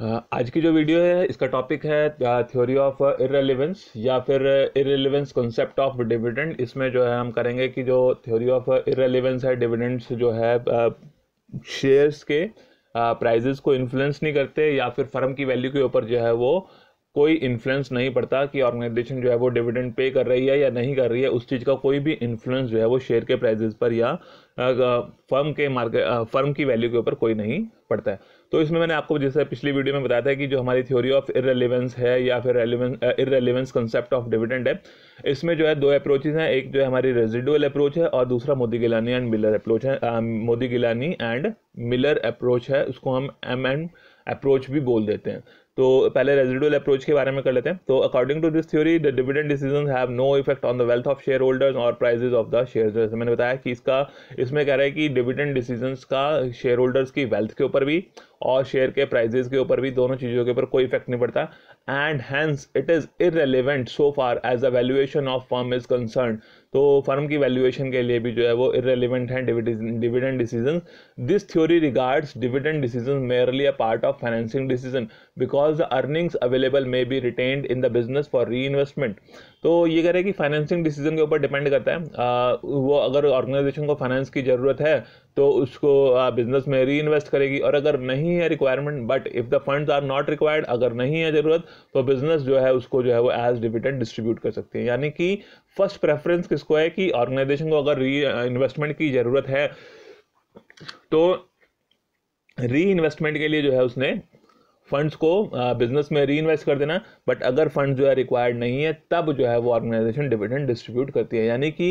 हाँ, आज की जो वीडियो है इसका टॉपिक है थ्योरी ऑफ इरेलीवेंस या फिर इरेलीवेंस कॉन्सेप्ट ऑफ डिविडेंड इसमें जो है हम करेंगे कि जो थ्योरी ऑफ इरेलीवेंस है डिविडेंड्स जो है शेयर्स के प्राइजेस को इन्फ्लुएंस नहीं करते या फिर फर्म की वैल्यू के ऊपर जो है वो कोई इन्फ्लुएंस नहीं पड़ता कि ऑर्गेनाइजेशन जो है वो डिविडेंड पे कर रही है या नहीं कर रही है उस चीज़ का कोई भी इन्फ्लुएंस जो है वो शेयर के प्राइजेस पर या फर्म के मार्केट फर्म की वैल्यू के ऊपर कोई नहीं पड़ता है तो इसमें मैंने आपको जैसे पिछली वीडियो में बताया था कि जो हमारी थ्योरी ऑफ इरेलीवेंस है या फिर relevance irrelevance concept of dividend है इसमें जो है दो अप्रोचेज हैं एक जो है हमारी रेजिडुअल अप्रोच है और दूसरा Modigliani and Miller approach है Modigliani and Miller approach है उसको हम एम एंड अप्रोच भी बोल देते हैं तो पहले रेजिडुअल अप्रोच के बारे में कर लेते हैं तो according to this theory the dividend decision have no effect on the wealth of shareholders और प्राइजेज ऑफ द शेयर जैसे मैंने बताया कि इसका इसमें कह रहा है कि डिविडेंड डिसीजन का शेयर होल्डर्स की वेल्थ के ऊपर भी और शेयर के प्राइजेज के ऊपर भी दोनों चीज़ों के ऊपर कोई इफेक्ट नहीं पड़ता and hence it is irrelevant so far as a valuation of firm is concern तो फर्म की वैल्यूएशन के लिए भी जो है वो इरेलीवेंट हैं dividend decision this theory regards dividend decision merely a part of financing decision because the earnings available may be retained in the business for reinvestment तो ये कह रहे हैं कि फाइनेंसिंग डिसीजन के ऊपर डिपेंड करता है आ, वो अगर ऑर्गेनाइजेशन को फाइनेंस की ज़रूरत है तो उसको बिजनेस में री इन्वेस्ट करेगी और अगर नहीं है requirement but if the funds are not required अगर नहीं है ज़रूरत तो बिजनेस जो है उसको जो है वो एज डिविडेंड डिस्ट्रीब्यूट कर सकते हैं यानी कि फर्स्ट प्रेफरेंस किसको है कि ऑर्गेनाइजेशन को अगर री इन्वेस्टमेंट की ज़रूरत है तो री इन्वेस्टमेंट के लिए जो है उसने फंड्स को बिजनेस uh, में री इन्वेस्ट कर देना बट अगर फंड जो है रिक्वायर्ड नहीं है तब जो है वो ऑर्गेनाइजेशन डिविडेंड डिस्ट्रीब्यूट करती है यानी कि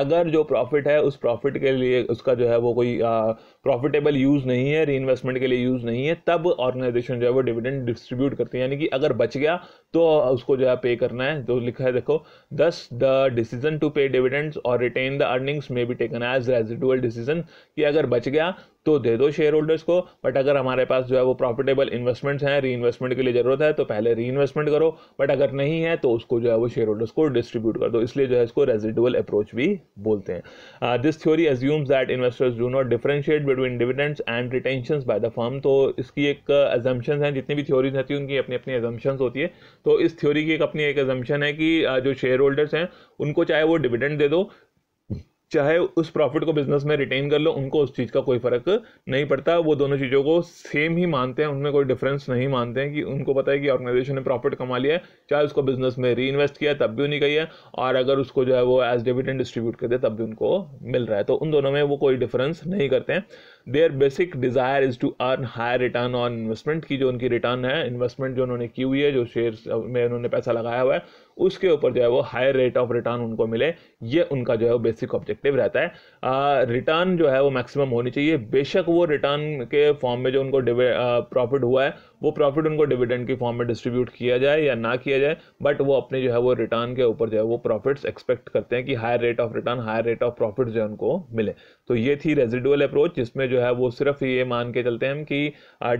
अगर जो प्रॉफिट है उस प्रॉफिट के लिए उसका जो है वो कोई प्रॉफिटेबल uh, यूज़ नहीं है री इन्वेस्टमेंट के लिए यूज़ नहीं है तब ऑर्गेनाइजेशन जो है वो डिविडेंड डिस्ट्रीब्यूट करती है यानी कि अगर बच गया तो uh, उसको जो है पे करना है तो लिखा है देखो thus the decision to pay dividends और retain the earnings may be taken as residual decision कि अगर बच गया तो दे दो शेयर होल्डर्स को बट अगर हमारे पास जो है वो प्रॉफिटेबल इन्वेस्टमेंट्स हैं री इन्वेस्टमेंट के लिए ज़रूरत है तो पहले री इन्वेस्टमेंट करो बट अगर नहीं है तो उसको जो है वो शेयर होल्डर्स को डिस्ट्रीब्यूट कर दो इसलिए जो है इसको रेजिडुअल अप्रोच भी बोलते हैं this theory assumes that investors do not differentiate between dividends and retention by the firm तो इसकी एक एजम्पन uh, है जितनी भी थ्योरीज रहती है उनकी अपनी अपनी एजम्पन्स होती है तो इस थ्योरी की एक अपनी एक एजम्पन है कि uh, जो शेयर होल्डर्स हैं उनको चाहे वो डिविडेंड दे दो चाहे उस प्रॉफिट को बिजनेस में रिटेन कर लो उनको उस चीज़ का कोई फ़र्क नहीं पड़ता वो दोनों चीज़ों को सेम ही मानते हैं उनमें कोई डिफरेंस नहीं मानते हैं कि उनको पता है कि ऑर्गेनाइजेशन ने प्रॉफिट कमा लिया है चाहे उसको बिजनेस में री इन्वेस्ट किया तब भी उन्हें कही है और अगर उसको जो है वो एज डिविडेंड डिस्ट्रीब्यूट कर दे तब भी उनको मिल रहा है तो उन दोनों में वो कोई डिफरेंस नहीं करते हैं their basic desire is to earn higher return on investment की जो उनकी रिटर्न है इन्वेस्टमेंट जो उन्होंने की हुई है जो शेयर में उन्होंने पैसा लगाया हुआ है उसके ऊपर जो है वो हायर रेट ऑफ रिटर्न उनको मिले ये उनका जो है वो बेसिक ऑब्जेक्टिव रहता है रिटर्न जो है वो मैक्सिमम होनी चाहिए बेशक वो रिटर्न के फॉर्म में जो उनको प्रॉफिट हुआ है वो प्रॉफिट उनको डिविडेंड की फॉर्म में डिस्ट्रीब्यूट किया जाए या ना किया जाए बट वो अपने जो है वो रिटर्न के ऊपर जो है वो प्रॉफिट्स एक्सपेक्ट करते हैं कि higher rate of return higher rate of profit जो है उनको मिले तो ये थी रेजिडुअल अप्रोच जिसमें जो है वो सिर्फ ये मान के चलते हैं कि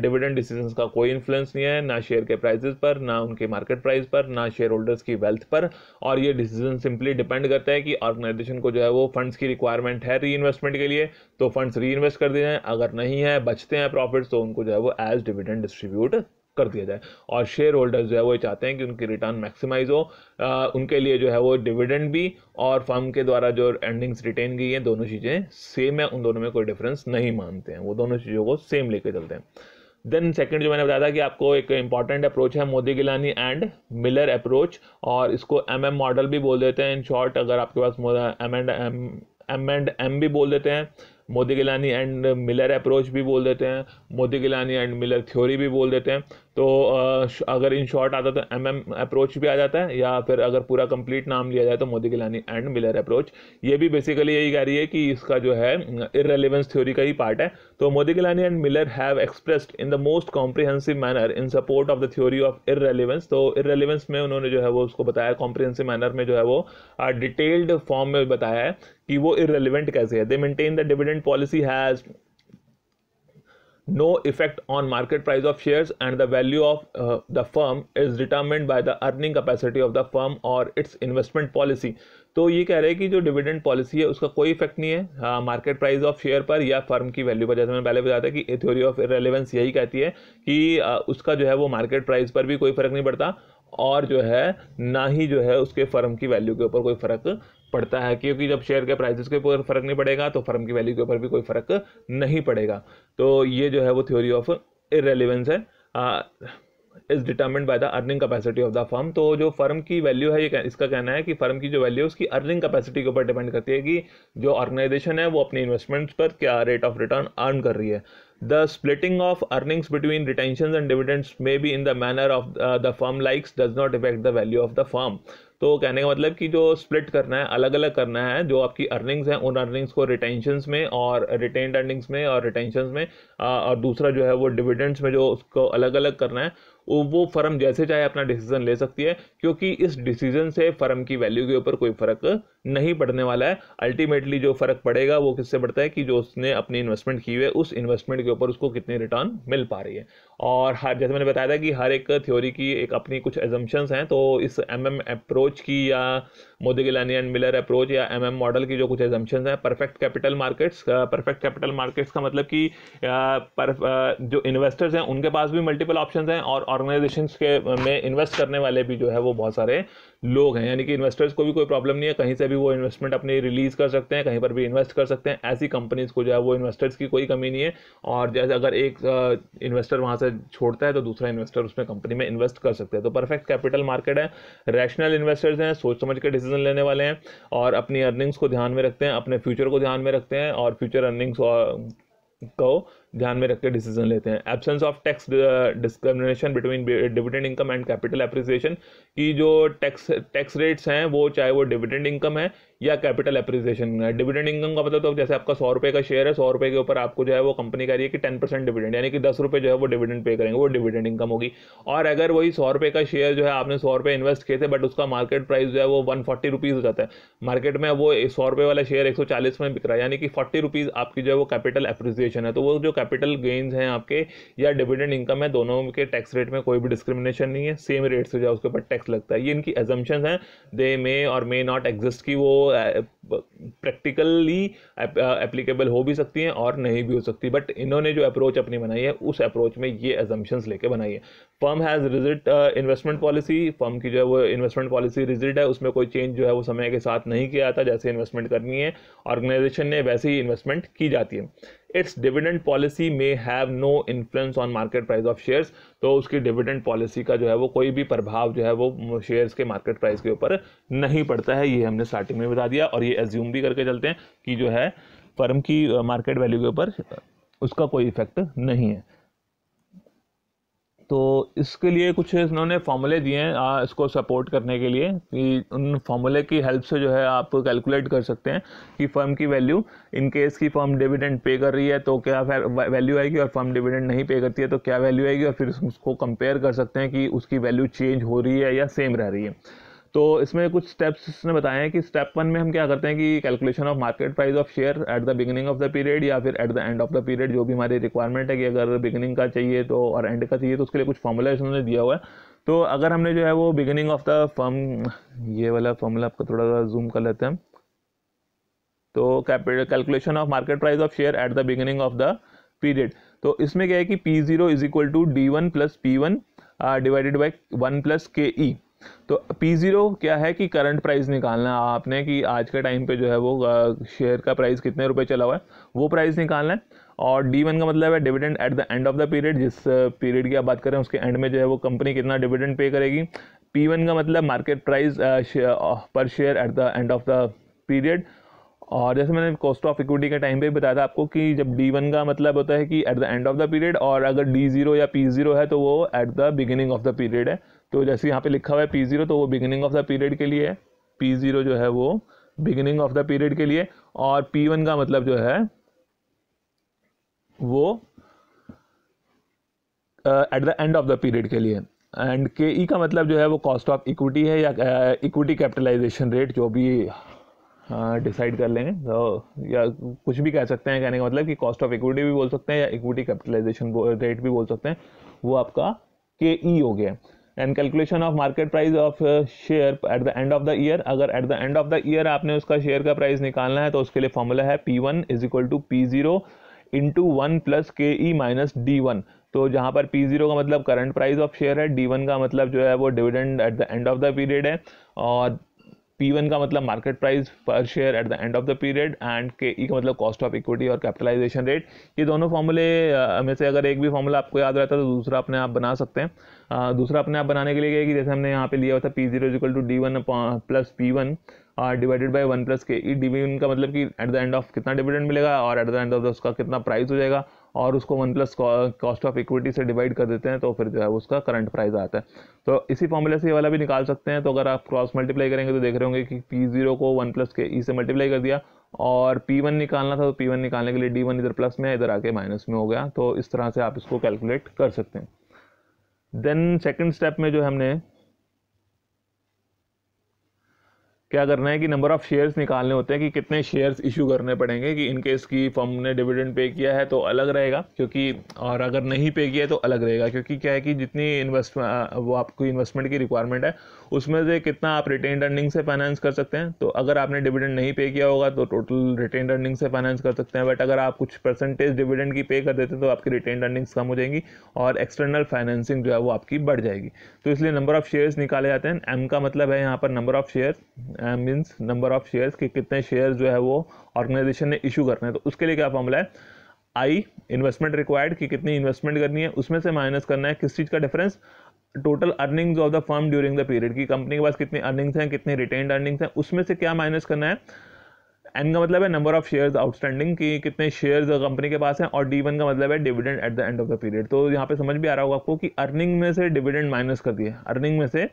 डिविडेंड डिसीजन का कोई इन्फ्लुएंस नहीं है ना शेयर के प्राइजेस पर ना उनके मार्केट प्राइस पर ना शेयर होल्डर्स की वेल्थ पर और ये डिसीजन सिंपली डिपेंड करता है कि ऑर्गेनाइजेशन को जो है वो फंड्स की रिक्वायरमेंट है री इन्वेस्टमेंट के लिए तो फंड्स री इन्वेस्ट कर दिए जाएँ अगर नहीं है बचते हैं प्रॉफिट्स तो उनको जो है वो एज डिविडेंड डिस्ट्रीब्यूट कर दिया जाए और शेयर होल्डर्स जो है वो चाहते हैं कि उनकी रिटर्न मैक्सिमाइज हो आ, उनके लिए जो है वो डिविडेंड भी और फर्म के द्वारा जो एंडिंग्स रिटेन की हैं दोनों चीज़ें सेम है उन दोनों में कोई डिफरेंस नहीं मानते हैं वो दोनों चीज़ों को सेम लेके चलते हैं देन सेकंड जो मैंने बताया था कि आपको एक इंपॉर्टेंट अप्रोच है Modigliani and Miller approach और इसको एम एम मॉडल भी बोल देते हैं इन शॉर्ट अगर आपके पास M and M M and M भी बोल देते हैं Modigliani and Miller approach भी बोल देते हैं Modigliani and Miller theory भी बोल देते हैं तो अगर इन शॉर्ट आता तो एम एम अप्रोच भी आ जाता है या फिर अगर पूरा कंप्लीट नाम लिया जाए तो Modigliani and Miller approach ये भी बेसिकली यही कह रही है कि इसका जो है इरेलीवेंस थ्योरी का ही पार्ट है तो Modigliani and Miller have expressed in the most comprehensive manner in support of the theory of irrelevance तो इरेलीवेंस में उन्होंने जो है वो उसको बताया कॉम्प्रिहेंसिव मैनर में जो है वो डिटेल्ड फॉर्म में बताया है कि वो इरेलीवेंट कैसे है they maintain the dividend policy has no effect on market price of shares and the value of uh, the firm is determined by the earning capacity of the firm or its investment policy तो ये कह रहे हैं कि जो dividend policy है उसका कोई इफेक्ट नहीं है मार्केट प्राइस ऑफ शेयर पर या फर्म की वैल्यू पर जैसे मैंने पहले बताया था कि थ्योरी ऑफ रेलिवेंस यही कहती है कि आ, उसका जो है वो मार्केट प्राइस पर भी कोई फर्क नहीं पड़ता और जो है ना ही जो है उसके फर्म की वैल्यू के ऊपर कोई फ़र्क पड़ता है क्योंकि जब शेयर के प्राइस के ऊपर फ़र्क नहीं पड़ेगा तो फर्म की वैल्यू के ऊपर भी कोई फ़र्क नहीं पड़ेगा तो ये जो है वो थ्योरी ऑफ इरेलीवेंस है is determined by the earning capacity of the firm तो जो फर्म की वैल्यू है ये इसका कहना है कि फर्म की जो वैल्यू है उसकी अर्निंग कैपेसिटी के ऊपर डिपेंड करती है कि जो ऑर्गेनाइजेशन है वो अपने इन्वेस्टमेंट्स पर क्या रेट ऑफ रिटर्न अर्न कर रही है the splitting of earnings between retention and dividends may be in the manner of the firm likes does not effect the value of the firm तो कहने का मतलब कि जो स्प्लिट करना है अलग अलग करना है जो आपकी अर्निंग्स हैं उन अर्निंग्स को रिटेंशन में और रिटेन अर्निंग्स में और रिटेंशन में और दूसरा जो है वो डिविडेंट्स में जो उसको अलग अलग करना है वो फर्म जैसे चाहे अपना डिसीजन ले सकती है क्योंकि इस डिसीजन से फर्म की वैल्यू के ऊपर कोई फर्क नहीं पड़ने वाला है अल्टीमेटली जो फर्क पड़ेगा वो किससे पड़ता है कि जो उसने अपनी इन्वेस्टमेंट की हुई है उस इन्वेस्टमेंट के ऊपर उसको कितनी रिटर्न मिल पा रही है और हर जैसे मैंने बताया था कि हर एक थ्योरी की एक अपनी कुछ एजम्पन्स हैं तो इस एम एम अप्रोच की या Modigliani and Miller approach या एम MM मॉडल की जो कुछ एजम्पन है perfect capital markets perfect capital markets का मतलब कि जो इन्वेस्टर्स हैं उनके पास भी मल्टीपल ऑप्शन हैं और ऑर्गेनाइजेशन के में इन्वेस्ट करने वाले भी जो है वो बहुत सारे लोग हैं यानी कि इन्वेस्टर्स को भी कोई प्रॉब्लम नहीं है कहीं से भी वो इन्वेस्टमेंट अपनी रिलीज़ कर सकते हैं कहीं पर भी इन्वेस्ट कर सकते हैं ऐसी कंपनीज़ को जो है वो इन्वेस्टर्स की कोई कमी नहीं है और जैसे अगर एक इन्वेस्टर वहाँ से छोड़ता है तो दूसरा इन्वेस्टर उसमें कंपनी में इन्वेस्ट कर सकते हैं तो परफेक्ट कैपिटल मार्केट है रैशनल इन्वेस्टर्स हैं सोच समझ के डिसीजन लेने वाले हैं और अपनी अर्निंग्स को ध्यान में रखते हैं अपने फ्यूचर को ध्यान में रखते हैं और फ्यूचर अर्निंग्स को ध्यान में रखकर डिसीजन लेते हैं absence of tax discrimination between dividend income and capital appreciation की जो टैक्स टैक्स रेट्स हैं वो चाहे वो डिविडेंड इनकम है या कैपिटल अप्रिसिएशन है डिविडेंड इनकम का मतलब तो जैसे आपका सौ रुपये का शेयर है सौ रुपये के ऊपर आपको जो है वो कंपनी कह रही है कि टेन परसेंट डिविडेंड यानी कि दस रुपये जो है वो डिविडेंड पे करेंगे वो डिविडेंड इनकम होगी और अगर वही सौ रुपये का शेयर जो है आपने सौ रुपये इन्वेस्ट किए थे बट उसका मार्केट प्राइस जो है वो वन फोर्टी रुपीज़ हो जाता है मार्केट में वो सौ रुपये वाला शेयर एक सौ चालीस में बिक रहा है यानी कि फोर्टी रुपीज़ आपकी जो है वो कैपिटल अप्रिसिएशन है तो वो जो कैपिटल गेन्स हैं आपके या डिविडेंड इनकम है दोनों के टैक्स रेट में कोई भी डिस्क्रिमिनेशन नहीं है सेम रेट से जो उसके ऊपर टैक्स लगता है ये इनकी एजम्पन हैं दे मे और मे नॉट एग्जिस्ट की वो प्रैक्टिकली एप्लीकेबल हो भी सकती हैं और नहीं भी हो सकती बट इन्होंने जो अप्रोच अपनी बनाई है उस अप्रोच में ये एजम्पन्स लेके बनाई है firm has rigid investment policy firm की जो है वो इन्वेस्टमेंट पॉलिसी रिजिट है उसमें कोई चेंज जो है वो समय के साथ नहीं किया जाता जैसे इन्वेस्टमेंट करनी है ऑर्गेनाइजेशन ने वैसे ही इन्वेस्टमेंट की जाती है its dividend policy may have no influence on market price of shares तो उसकी डिविडेंड पॉलिसी का जो है वो कोई भी प्रभाव जो है वो शेयर्स के मार्केट प्राइस के ऊपर नहीं पड़ता है ये हमने स्टार्टिंग में बता दिया और ये एज्यूम भी करके चलते हैं कि जो है फर्म की मार्केट वैल्यू के ऊपर उसका कोई इफेक्ट नहीं है तो इसके लिए कुछ इन्होंने फॉर्मूले दिए हैं इसको सपोर्ट करने के लिए कि उन फॉर्मूले की हेल्प से जो है आप कैलकुलेट कर सकते हैं कि फर्म की वैल्यू इन केस की फर्म डिविडेंड पे कर रही है तो क्या वैल्यू आएगी और फर्म डिविडेंड नहीं पे करती है तो क्या वैल्यू आएगी और फिर उसको कंपेयर कर सकते हैं कि उसकी वैल्यू चेंज हो रही है या सेम रह रही है तो इसमें कुछ स्टेप्स इसने बताए हैं कि स्टेप वन में हम क्या करते हैं कि calculation of market price of share at the beginning of the period या फिर at the end of the period जो भी हमारी रिक्वायरमेंट है कि अगर बिगिनिंग का चाहिए तो और एंड का चाहिए तो उसके लिए कुछ फॉर्मूला इन्होंने दिया हुआ है तो अगर हमने जो है वो बिगिनिंग ऑफ द फर्म ये वाला फॉर्मूला आपका थोड़ा सा जूम कर लेते हैं तो calculation of market price of share at the beginning of the period तो इसमें क्या है कि P zero is equal to D one plus P one divided by one plus K E तो पी ज़ीरो क्या है कि करंट प्राइस निकालना है आपने कि आज के टाइम पे जो है वो शेयर का प्राइस कितने रुपए चला हुआ है वो प्राइस निकालना है और डी वन का मतलब है dividend at the end of the period जिस पीरियड की आप बात करें उसके एंड में जो है वो कंपनी कितना डिविडेंड पे करेगी पी वन का मतलब market price per share at the end of the period और जैसे मैंने कॉस्ट ऑफ इक्विटी के टाइम पे भी बताया था आपको कि जब डी वन का मतलब होता है कि at the end of the period और अगर डी ज़ीरो या पी ज़ीरो है तो वो at the beginning of the period है तो जैसे यहाँ पे लिखा हुआ है पी ज़ीरो तो वो बिगिनिंग ऑफ द पीरियड के लिए है पी ज़ीरो जो है वो बिगिनिंग ऑफ द पीरियड के लिए और पी वन का मतलब जो है वो at the end of the period के लिए एंड के ई का मतलब जो है वो कॉस्ट ऑफ इक्विटी है या इक्विटी कैपिटलाइजेशन रेट जो भी डिसाइड uh, कर लेंगे तो या कुछ भी कह सकते हैं कहने का मतलब कि कॉस्ट ऑफ इक्विटी भी बोल सकते हैं या इक्विटी कैपिटलाइजेशन रेट भी बोल सकते हैं वो आपका के ई e हो गया and calculation of market price of share at the end of the year अगर at the end of the year आपने उसका शेयर का प्राइस निकालना है तो उसके लिए फॉर्मूला है P one is equal to P zero into one plus K E minus D one तो जहाँ पर पी जीरो का मतलब करंट प्राइस ऑफ शेयर है डी वन का मतलब जो है वो dividend at the end of the period है और पी वन का मतलब market price per share at the end of the period and K E का मतलब कॉस्ट ऑफ इक्विटी और कैपिटलाइजेशन रेट ये दोनों फॉर्मूले में से अगर एक भी फॉर्मूला आपको याद रहता है तो दूसरा अपने आप बना सकते हैं दूसरा अपने आप बनाने के लिए कि जैसे हमने यहाँ पे लिया हुआ था P zero is equal to D one plus P one divided by one plus K E D one का मतलब कि एट द एंड ऑफ कितना डिविडेंड मिलेगा और एट द एंड ऑफ उसका कितना प्राइस हो जाएगा और उसको one plus cost of equity से डिवाइड कर देते हैं तो फिर जो है उसका करंट प्राइस आता है तो इसी फॉर्मूले से ये वाला भी निकाल सकते हैं तो अगर आप क्रॉस मल्टीप्लाई करेंगे तो देख रहे होंगे कि पी जीरो को one plus K E e से मल्टीप्लाई कर दिया और पी वन निकालना था तो पी वन निकालने के लिए डी वन इधर प्लस में इधर आके माइनस में हो गया तो इस तरह से आप इसको कैलकुलेट कर सकते हैं देन सेकेंड स्टेप में जो हमने क्या करना है कि नंबर ऑफ़ शेयर्स निकालने होते हैं कि कितने शेयर्स इशू करने पड़ेंगे कि केस की फर्म ने डिविडेंड पे किया है तो अलग रहेगा क्योंकि और अगर नहीं पे किया है तो अलग रहेगा क्योंकि क्या है कि जितनी इन्वेस्ट वो आपकी इन्वेस्टमेंट की रिक्वायरमेंट है उसमें से कितना आप रिटेन अर्निंग से फाइनेंस कर सकते हैं तो अगर आपने डिविडेंड नहीं पे किया होगा तो टोटल रिटेन अर्निंग से फाइनेंस कर सकते हैं बट अगर आप कुछ परसेंटेज डिविडेंड की पे कर देते हैं तो आपकी रिटेन अर्निंग्स कम हो जाएंगी और एक्सटर्नल फाइनेंसिंग जो है वो आपकी बढ़ जाएगी तो इसलिए नंबर ऑफ़ शेयर्स निकाले जाते हैं एम का मतलब है यहाँ पर number of share means number of shares कि कितने शेयर जो है वो ऑर्गेनाइजेशन ने इशू करने हैं तो उसके लिए क्या फॉर्मूला है आई इन्वेस्टमेंट रिक्वायर्ड कि कितनी इन्वेस्टमेंट करनी है उसमें से माइनस करना है किस चीज़ का difference total earnings of the firm during the period की कंपनी के पास कितनी अर्निंग्स हैं कितनी रिटेन अर्निंग्स हैं उसमें से क्या माइनस करना है एन का मतलब है नंबर ऑफ शेयर्स आउटस्टैंडिंग कि कितने शेयर्स कंपनी के पास हैं और डी वन का मतलब है dividend at the end of the period तो यहाँ पे समझ भी आ रहा होगा आपको कि अर्निंग में से डिविडेंड माइनस कर दिए अर्निंग में से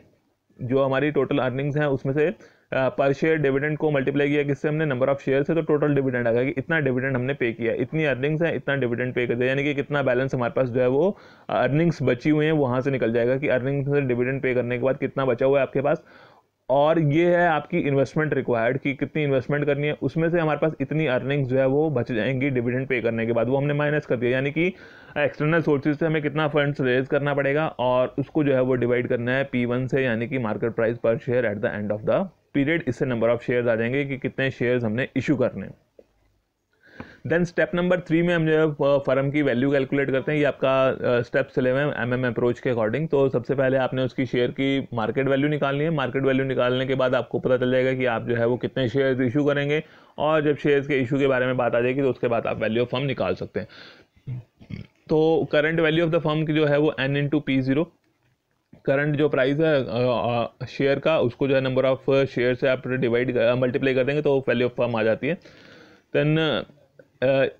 जो हमारी टोटल अर्निंग्स हैं उसमें से पर शेयर डिविडेंड को मल्टीप्लाई किया किससे हमने नंबर ऑफ शेयर से तो टोटल डिविडेंड आ गया कि इतना डिविडेंड हमने पे किया इतनी अर्निंग्स है इतना डिविडेंड पे कर दिया यानी कि कितना बैलेंस हमारे पास जो है वो अर्निंग्स बची हुई है वहाँ से निकल जाएगा कि अर्निंग्स से डिविडेंड पे करने के बाद कितना बचा हुआ है आपके पास और ये है आपकी इन्वेस्टमेंट रिक्वायर्ड कि कितनी इन्वेस्टमेंट करनी है उसमें से हमारे पास इतनी अर्निंग्स जो है वो बच जाएंगी डिविडेंड पे करने के बाद वो हमने माइनस कर दिया यानी कि एक्सटर्नल सोर्सेज से हमें कितना फंड्स रेज करना पड़ेगा और उसको जो है वो डिवाइड करना है पी वन से यानी कि market price per share at the end of the period इससे नंबर ऑफ शेयर्स आ जाएंगे कि कितने शेयर्स हमने इशू करने हैं देन स्टेप नंबर थ्री में हम जो है फर्म की वैल्यू कैलकुलेट करते हैं ये आपका स्टेप चले हुए एम एम अप्रोच के अकॉर्डिंग तो सबसे पहले आपने उसकी शेयर की मार्केट वैल्यू निकालनी है मार्केट वैल्यू निकालने के बाद आपको पता चल जाएगा कि आप जो है वो कितने शेयर्स इशू करेंगे और जब शेयर्स के इशू के बारे में बात आ जाएगी तो उसके बाद आप वैल्यू ऑफ फर्म निकाल सकते हैं तो current value of the firm की जो है वो N into P zero current जो प्राइस है शेयर का उसको जो है नंबर ऑफ शेयर से आप डिवाइड मल्टीप्लाई कर देंगे तो वैल्यू ऑफ फर्म आ जाती है दैन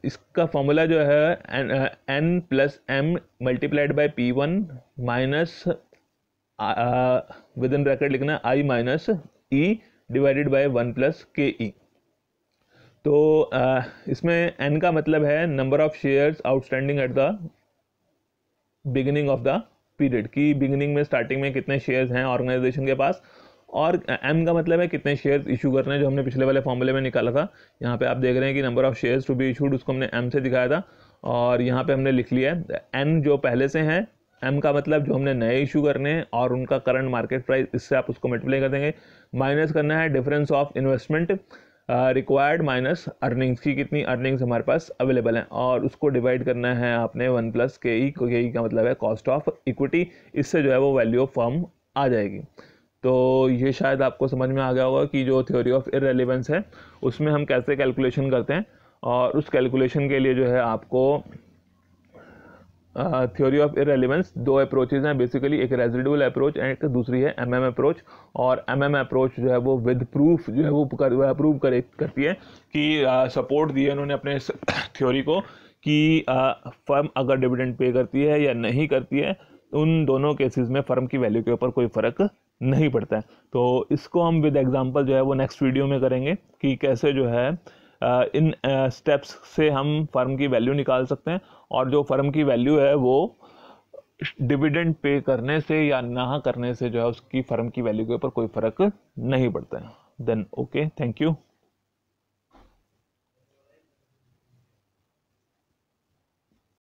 इसका फॉर्मूला जो है N N plus M multiplied by P one minus with in bracket लिखना I minus E divided by one plus K E तो uh, इसमें एन का मतलब है number of shares outstanding at the beginning of the period की beginning में starting में कितने शेयर्स हैं ऑर्गेनाइजेशन के पास और एम का मतलब है कितने शेयर्स इशू करने हैं जो हमने पिछले वाले फॉर्मूले में निकाला था यहाँ पे आप देख रहे हैं कि number of shares to be issued उसको हमने एम से दिखाया था और यहाँ पे हमने लिख लिया है एन जो पहले से हैं एम का मतलब जो हमने नए इशू करने हैं और उनका करंट मार्केट प्राइस इससे आप उसको मल्टीप्लाई कर देंगे माइनस करना है difference of investment required minus earnings की कितनी अर्निंग्स हमारे पास अवेलेबल हैं और उसको डिवाइड करना है आपने वन प्लस के ई के ई का मतलब है कॉस्ट ऑफ इक्विटी इससे जो है वो वैल्यू ऑफ फर्म आ जाएगी तो ये शायद आपको समझ में आ गया होगा कि जो थ्योरी ऑफ इरेलीवेंस है उसमें हम कैसे कैलकुलेशन करते हैं और उस कैलकुलेशन के लिए जो है आपको थ्योरी ऑफ इरेलीवेंस दो अप्रोचेज हैं बेसिकली एक रेजिडुअल अप्रोच एंड एक दूसरी है एम एम अप्रोच और एम एम अप्रोच जो है वो विद प्रूफ जो है वो अप्रूव कर, करती है कि सपोर्ट दिए उन्होंने अपने थ्योरी को कि फर्म अगर डिविडेंड पे करती है या नहीं करती है उन दोनों केसेस में फर्म की वैल्यू के ऊपर कोई फ़र्क नहीं पड़ता है तो इसको हम विद एग्जांपल जो है वो नेक्स्ट वीडियो में करेंगे कि कैसे जो है इन स्टेप्स से हम फर्म की वैल्यू निकाल सकते हैं और जो फर्म की वैल्यू है वो डिविडेंड पे करने से या ना करने से जो है उसकी फर्म की वैल्यू के ऊपर कोई फ़र्क नहीं पड़ता है देन ओके थैंक यू